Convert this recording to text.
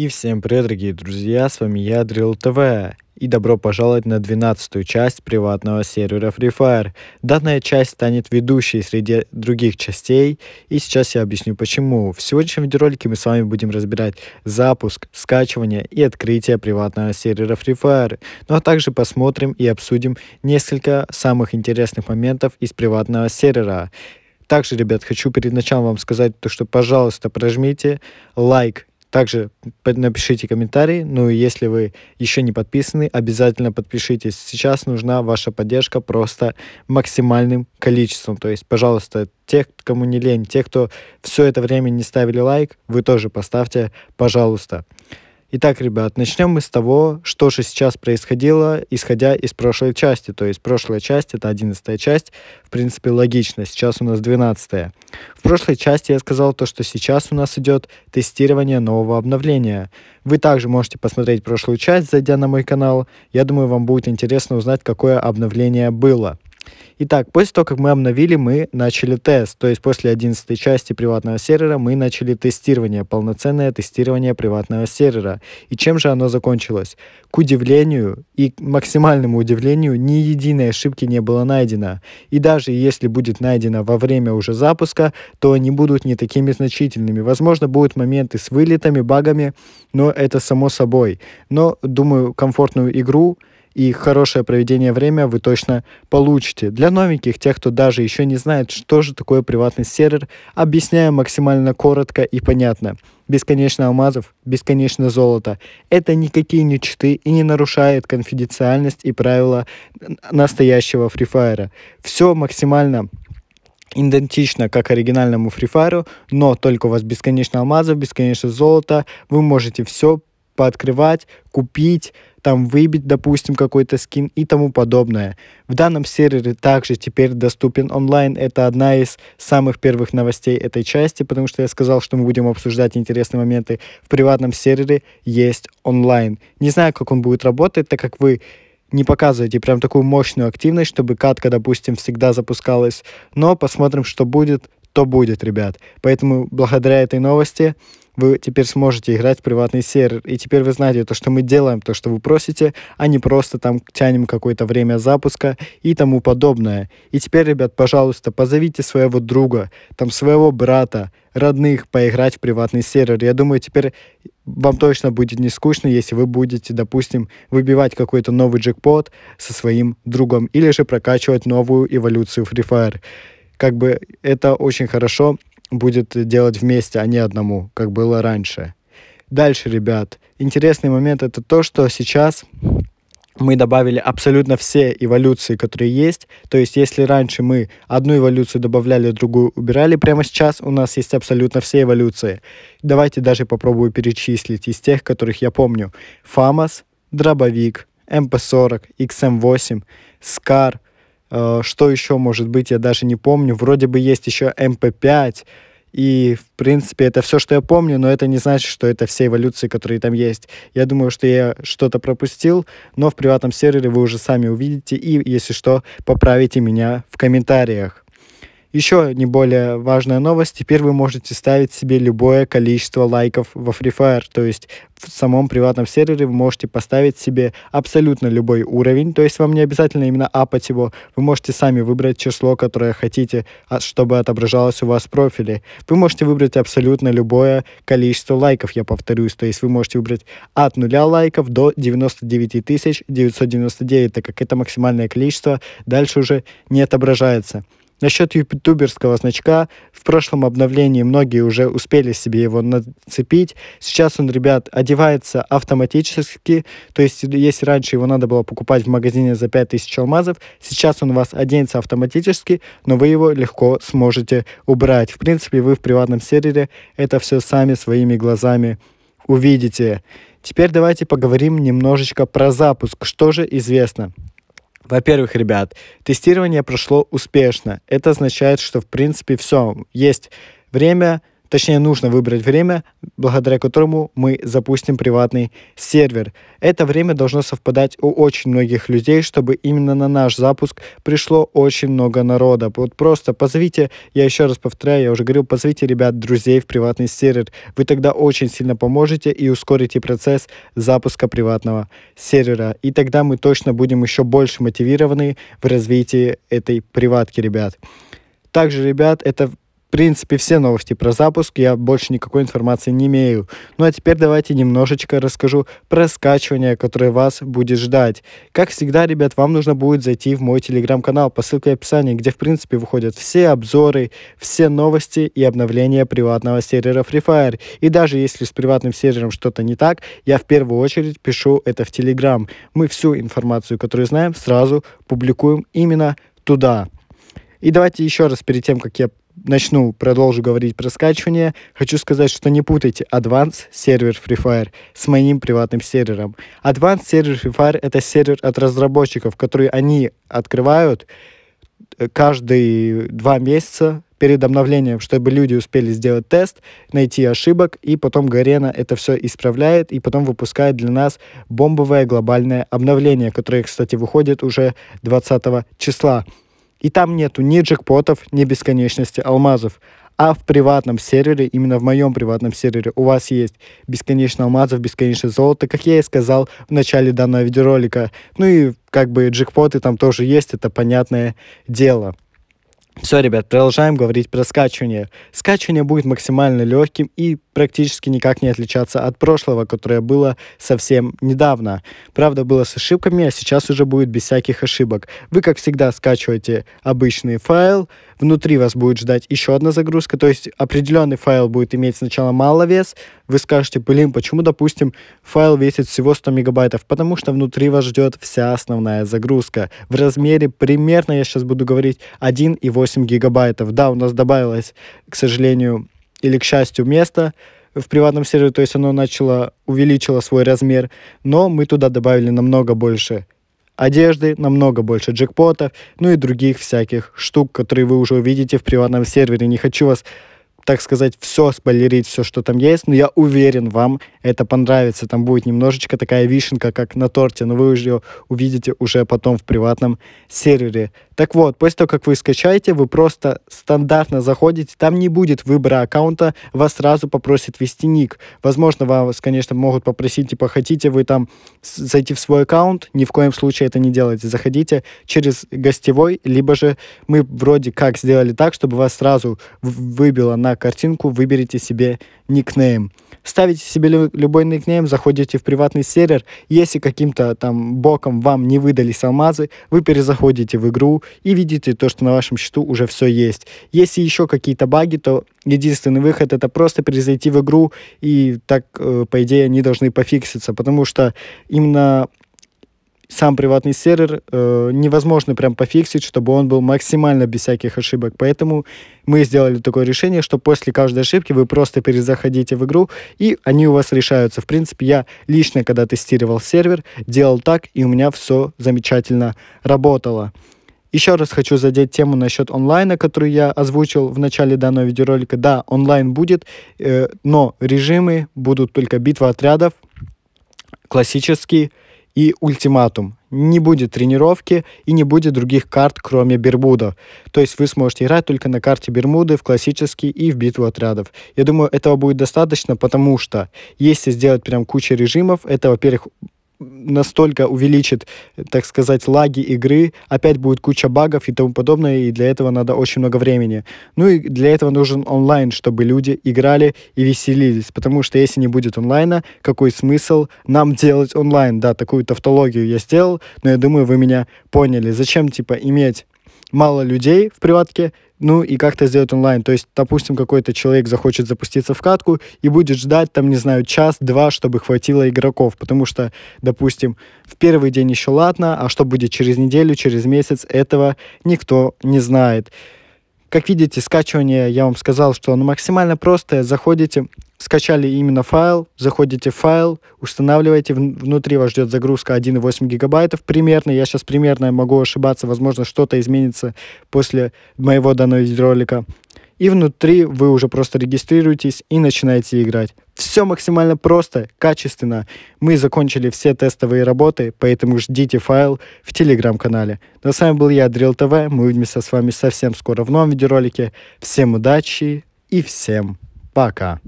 И всем привет, дорогие друзья, с вами я, Drill ТВ. И добро пожаловать на 12 часть приватного сервера Free Fire. Данная часть станет ведущей среди других частей, и сейчас я объясню почему. В сегодняшнем видеоролике мы с вами будем разбирать запуск, скачивание и открытие приватного сервера Free Fire. Ну а также посмотрим и обсудим несколько самых интересных моментов из приватного сервера. Также, ребят, хочу перед началом вам сказать, то, что, пожалуйста, прожмите лайк также напишите комментарий. Ну и если вы еще не подписаны, обязательно подпишитесь. Сейчас нужна ваша поддержка просто максимальным количеством. То есть, пожалуйста, те, кому не лень, те, кто все это время не ставили лайк, вы тоже поставьте, пожалуйста. Итак, ребят, начнем мы с того, что же сейчас происходило, исходя из прошлой части. То есть прошлая часть — это одиннадцатая часть. В принципе, логично. Сейчас у нас двенадцатая. В прошлой части я сказал то, что сейчас у нас идет тестирование нового обновления. Вы также можете посмотреть прошлую часть, зайдя на мой канал. Я думаю, вам будет интересно узнать, какое обновление было. Итак, после того, как мы обновили, мы начали тест. То есть после 11 части приватного сервера мы начали тестирование, полноценное тестирование приватного сервера. И чем же оно закончилось? К удивлению и к максимальному удивлению ни единой ошибки не было найдено. И даже если будет найдено во время уже запуска, то они будут не такими значительными. Возможно, будут моменты с вылетами, багами, но это само собой. Но, думаю, комфортную игру и хорошее проведение время вы точно получите. Для новеньких, тех, кто даже еще не знает, что же такое приватный сервер, объясняю максимально коротко и понятно. Бесконечно алмазов, бесконечно золото. Это никакие не читы и не нарушает конфиденциальность и правила настоящего фрифайра. Все максимально идентично как оригинальному фрифайру, но только у вас бесконечно алмазов, бесконечно золото, Вы можете все пооткрывать, купить, там выбить, допустим, какой-то скин и тому подобное. В данном сервере также теперь доступен онлайн. Это одна из самых первых новостей этой части, потому что я сказал, что мы будем обсуждать интересные моменты. В приватном сервере есть онлайн. Не знаю, как он будет работать, так как вы не показываете прям такую мощную активность, чтобы катка, допустим, всегда запускалась. Но посмотрим, что будет, то будет, ребят. Поэтому благодаря этой новости вы теперь сможете играть в приватный сервер. И теперь вы знаете то, что мы делаем, то, что вы просите, а не просто там тянем какое-то время запуска и тому подобное. И теперь, ребят, пожалуйста, позовите своего друга, там своего брата, родных поиграть в приватный сервер. Я думаю, теперь вам точно будет не скучно, если вы будете, допустим, выбивать какой-то новый джекпот со своим другом или же прокачивать новую эволюцию Free Fire. Как бы это очень хорошо будет э, делать вместе, а не одному, как было раньше. Дальше, ребят, интересный момент это то, что сейчас мы добавили абсолютно все эволюции, которые есть. То есть, если раньше мы одну эволюцию добавляли, другую убирали, прямо сейчас у нас есть абсолютно все эволюции. Давайте даже попробую перечислить из тех, которых я помню. Фамас, Дробовик, МП-40, XM8, Скар, Э, что еще может быть, я даже не помню. Вроде бы есть еще MP5. И, в принципе, это все, что я помню, но это не значит, что это все эволюции, которые там есть. Я думаю, что я что-то пропустил, но в приватном сервере вы уже сами увидите и, если что, поправите меня в комментариях. Еще не более важная новость. Теперь вы можете ставить себе любое количество лайков во Free Fire. То есть в самом приватном сервере вы можете поставить себе абсолютно любой уровень. То есть вам не обязательно именно апать его. Вы можете сами выбрать число, которое хотите, а, чтобы отображалось у вас в профиле. Вы можете выбрать абсолютно любое количество лайков, я повторюсь. То есть вы можете выбрать от 0 лайков до 99 999, так как это максимальное количество. Дальше уже не отображается. Насчет ютуберского значка, в прошлом обновлении многие уже успели себе его нацепить. Сейчас он, ребят, одевается автоматически, то есть если раньше его надо было покупать в магазине за 5000 алмазов, сейчас он у вас оденется автоматически, но вы его легко сможете убрать. В принципе, вы в приватном сервере это все сами своими глазами увидите. Теперь давайте поговорим немножечко про запуск, что же известно. Во-первых, ребят, тестирование прошло успешно. Это означает, что в принципе все. Есть время Точнее, нужно выбрать время, благодаря которому мы запустим приватный сервер. Это время должно совпадать у очень многих людей, чтобы именно на наш запуск пришло очень много народа. Вот просто позовите, я еще раз повторяю, я уже говорил, позовите ребят, друзей в приватный сервер. Вы тогда очень сильно поможете и ускорите процесс запуска приватного сервера. И тогда мы точно будем еще больше мотивированы в развитии этой приватки, ребят. Также, ребят, это в принципе, все новости про запуск, я больше никакой информации не имею. Ну а теперь давайте немножечко расскажу про скачивание, которое вас будет ждать. Как всегда, ребят, вам нужно будет зайти в мой телеграм-канал по ссылке в описании, где в принципе выходят все обзоры, все новости и обновления приватного сервера Free Fire. И даже если с приватным сервером что-то не так, я в первую очередь пишу это в телеграм. Мы всю информацию, которую знаем, сразу публикуем именно туда. И давайте еще раз перед тем, как я начну, продолжу говорить про скачивание, хочу сказать, что не путайте Advanced сервер Free Fire с моим приватным сервером. Advanced сервер Free Fire это сервер от разработчиков, который они открывают э, каждые два месяца перед обновлением, чтобы люди успели сделать тест, найти ошибок, и потом Гарена это все исправляет, и потом выпускает для нас бомбовое глобальное обновление, которое, кстати, выходит уже 20 числа. И там нету ни джекпотов, ни бесконечности алмазов. А в приватном сервере, именно в моем приватном сервере, у вас есть бесконечно алмазов, бесконечное золото, как я и сказал в начале данного видеоролика. Ну и как бы джекпоты там тоже есть, это понятное дело. Все, ребят, продолжаем говорить про скачивание. Скачивание будет максимально легким и практически никак не отличаться от прошлого, которое было совсем недавно. Правда, было с ошибками, а сейчас уже будет без всяких ошибок. Вы, как всегда, скачиваете обычный файл, внутри вас будет ждать еще одна загрузка, то есть определенный файл будет иметь сначала мало вес, вы скажете, блин, почему, допустим, файл весит всего 100 мегабайтов? Потому что внутри вас ждет вся основная загрузка. В размере примерно, я сейчас буду говорить, 1,8 гигабайтов. Да, у нас добавилось, к сожалению, или, к счастью, место в приватном сервере, то есть оно начало, увеличило свой размер, но мы туда добавили намного больше одежды, намного больше джекпотов, ну и других всяких штук, которые вы уже увидите в приватном сервере. Не хочу вас так сказать, все спойлерить, все, что там есть, но я уверен, вам это понравится. Там будет немножечко такая вишенка, как на торте, но вы уже увидите уже потом в приватном сервере. Так вот, после того, как вы скачаете, вы просто стандартно заходите, там не будет выбора аккаунта, вас сразу попросят ввести ник. Возможно, вас, конечно, могут попросить, типа, хотите вы там зайти в свой аккаунт, ни в коем случае это не делайте. Заходите через гостевой, либо же мы вроде как сделали так, чтобы вас сразу выбило на картинку, выберите себе никнейм. Ставите себе любой никнейм, заходите в приватный сервер. Если каким-то там боком вам не выдались алмазы, вы перезаходите в игру и видите то, что на вашем счету уже все есть. Если еще какие-то баги, то единственный выход это просто перезайти в игру и так, э, по идее, они должны пофикситься, потому что именно сам приватный сервер э, невозможно прям пофиксить, чтобы он был максимально без всяких ошибок. Поэтому мы сделали такое решение, что после каждой ошибки вы просто перезаходите в игру, и они у вас решаются. В принципе, я лично, когда тестировал сервер, делал так, и у меня все замечательно работало. Еще раз хочу задеть тему насчет онлайна, которую я озвучил в начале данного видеоролика. Да, онлайн будет, э, но режимы будут только битва отрядов, классический и ультиматум. Не будет тренировки и не будет других карт, кроме Бермуда. То есть вы сможете играть только на карте Бермуды в классический и в битву отрядов. Я думаю, этого будет достаточно, потому что если сделать прям кучу режимов, это, во-первых, настолько увеличит, так сказать, лаги игры, опять будет куча багов и тому подобное, и для этого надо очень много времени. Ну и для этого нужен онлайн, чтобы люди играли и веселились, потому что если не будет онлайна, какой смысл нам делать онлайн? Да, такую тавтологию я сделал, но я думаю, вы меня поняли. Зачем, типа, иметь мало людей в приватке, ну и как-то сделать онлайн. То есть, допустим, какой-то человек захочет запуститься в катку и будет ждать там, не знаю, час-два, чтобы хватило игроков, потому что, допустим, в первый день еще ладно, а что будет через неделю, через месяц, этого никто не знает. Как видите, скачивание, я вам сказал, что оно максимально простое. Заходите, скачали именно файл, заходите в файл, устанавливаете, внутри вас ждет загрузка 1,8 гигабайтов примерно, я сейчас примерно могу ошибаться, возможно что-то изменится после моего данного видеоролика. И внутри вы уже просто регистрируетесь и начинаете играть. Все максимально просто, качественно. Мы закончили все тестовые работы, поэтому ждите файл в телеграм-канале. На с вами был я, Дрил ТВ. Мы увидимся с вами совсем скоро в новом видеоролике. Всем удачи и всем пока.